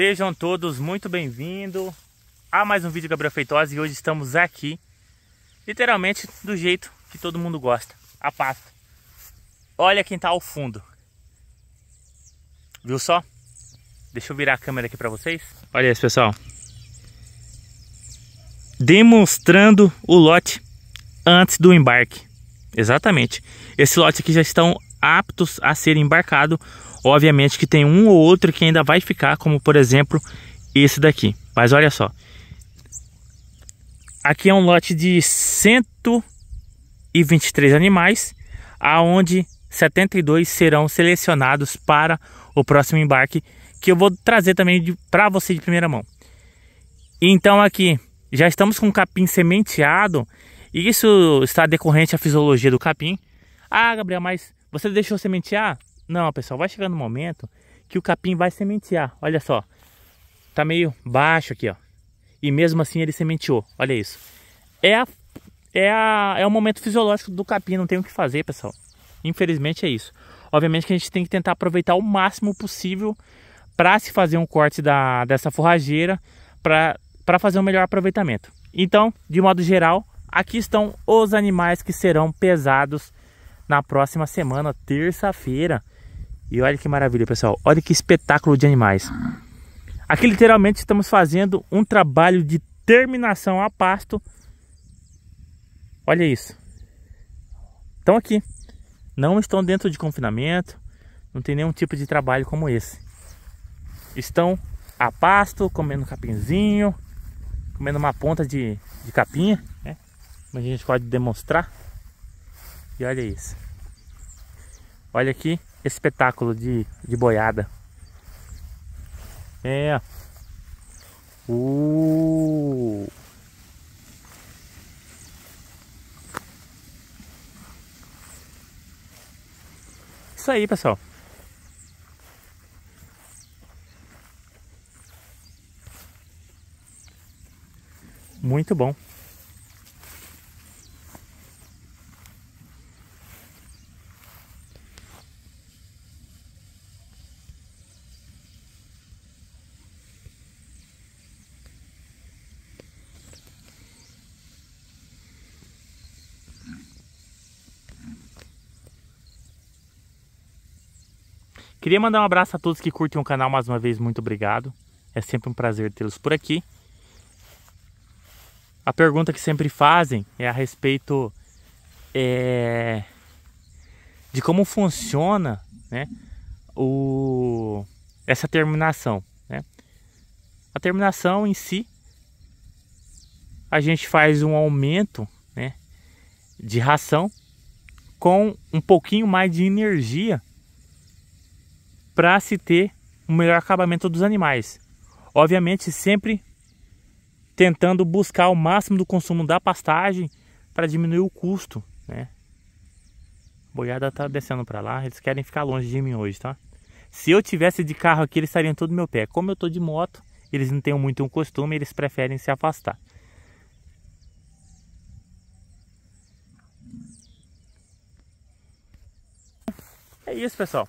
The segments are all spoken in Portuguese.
Sejam todos muito bem-vindos a mais um vídeo Gabriel Feitosa e hoje estamos aqui, literalmente do jeito que todo mundo gosta, a pasta. Olha quem está ao fundo. Viu só? Deixa eu virar a câmera aqui para vocês. Olha isso, pessoal. Demonstrando o lote antes do embarque. Exatamente. Esse lote aqui já estão aptos a ser embarcado Obviamente que tem um ou outro que ainda vai ficar, como por exemplo esse daqui. Mas olha só. Aqui é um lote de 123 animais, aonde 72 serão selecionados para o próximo embarque, que eu vou trazer também para você de primeira mão. Então aqui, já estamos com o capim sementeado, e isso está decorrente à fisiologia do capim. Ah, Gabriel, mas você deixou sementear? Não, pessoal, vai chegar no momento que o capim vai sementear. Olha só, tá meio baixo aqui, ó. E mesmo assim ele sementeou. Olha isso. É a, é a, é o momento fisiológico do capim, não tem o que fazer, pessoal. Infelizmente é isso. Obviamente que a gente tem que tentar aproveitar o máximo possível para se fazer um corte da, dessa forrageira para fazer um melhor aproveitamento. Então, de modo geral, aqui estão os animais que serão pesados na próxima semana, terça-feira. E olha que maravilha, pessoal. Olha que espetáculo de animais. Aqui, literalmente, estamos fazendo um trabalho de terminação a pasto. Olha isso. Estão aqui. Não estão dentro de confinamento. Não tem nenhum tipo de trabalho como esse. Estão a pasto, comendo capinzinho, comendo uma ponta de, de capinha, né? Como a gente pode demonstrar. E olha isso. Olha aqui espetáculo de, de boiada. É. Uh. Isso aí, pessoal. Muito bom. Queria mandar um abraço a todos que curtem o canal mais uma vez, muito obrigado. É sempre um prazer tê-los por aqui. A pergunta que sempre fazem é a respeito é, de como funciona né, o, essa terminação. Né? A terminação em si, a gente faz um aumento né, de ração com um pouquinho mais de energia para se ter um melhor acabamento dos animais. Obviamente, sempre tentando buscar o máximo do consumo da pastagem para diminuir o custo, né? A boiada tá descendo para lá, eles querem ficar longe de mim hoje, tá? Se eu tivesse de carro aqui, eles estariam todo meu pé. Como eu estou de moto, eles não têm muito um costume, eles preferem se afastar. É isso, pessoal.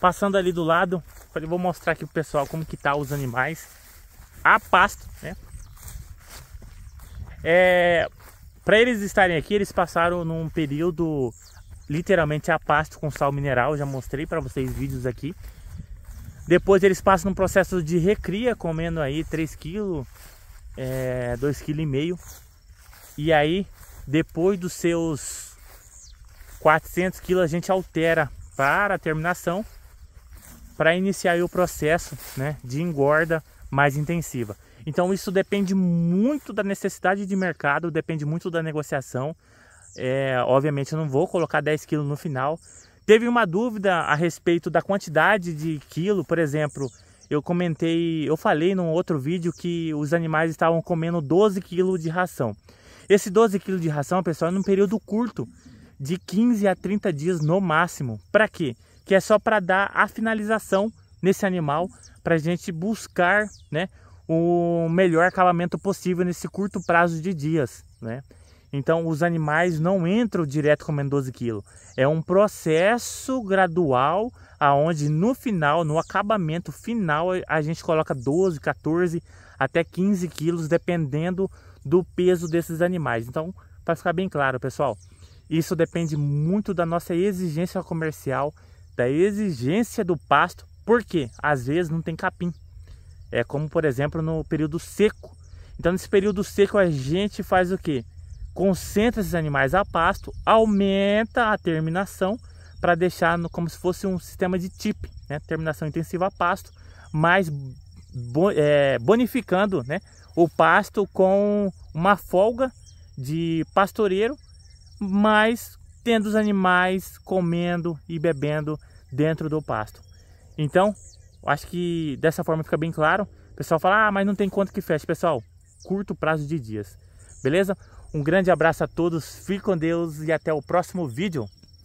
Passando ali do lado, falei, vou mostrar aqui pro pessoal como que tá os animais. A pasto, né? É, para eles estarem aqui, eles passaram num período literalmente a pasto com sal mineral, já mostrei para vocês vídeos aqui. Depois eles passam num processo de recria, comendo aí 3 kg, é, 2,5 kg. E aí, depois dos seus 400 kg, a gente altera para a terminação para iniciar o processo né, de engorda mais intensiva. Então isso depende muito da necessidade de mercado, depende muito da negociação. É, obviamente eu não vou colocar 10 quilos no final. Teve uma dúvida a respeito da quantidade de quilo, por exemplo, eu comentei, eu falei num outro vídeo que os animais estavam comendo 12 quilos de ração. Esse 12 quilos de ração, pessoal, é num período curto, de 15 a 30 dias no máximo. Para quê? que é só para dar a finalização nesse animal, para a gente buscar né, o melhor acabamento possível nesse curto prazo de dias. Né? Então os animais não entram direto comendo 12 kg. É um processo gradual aonde no final, no acabamento final, a gente coloca 12, 14 até 15 quilos, dependendo do peso desses animais. Então, para ficar bem claro, pessoal, isso depende muito da nossa exigência comercial da exigência do pasto, porque às vezes não tem capim. É como, por exemplo, no período seco. Então, nesse período seco, a gente faz o que? Concentra esses animais a pasto, aumenta a terminação para deixar no, como se fosse um sistema de TIP, né? terminação intensiva a pasto, mas é, bonificando né? o pasto com uma folga de pastoreiro, mas tendo os animais comendo e bebendo dentro do pasto. Então, acho que dessa forma fica bem claro. O pessoal fala, ah, mas não tem quanto que fecha. Pessoal, curto prazo de dias. Beleza? Um grande abraço a todos, fique com Deus e até o próximo vídeo.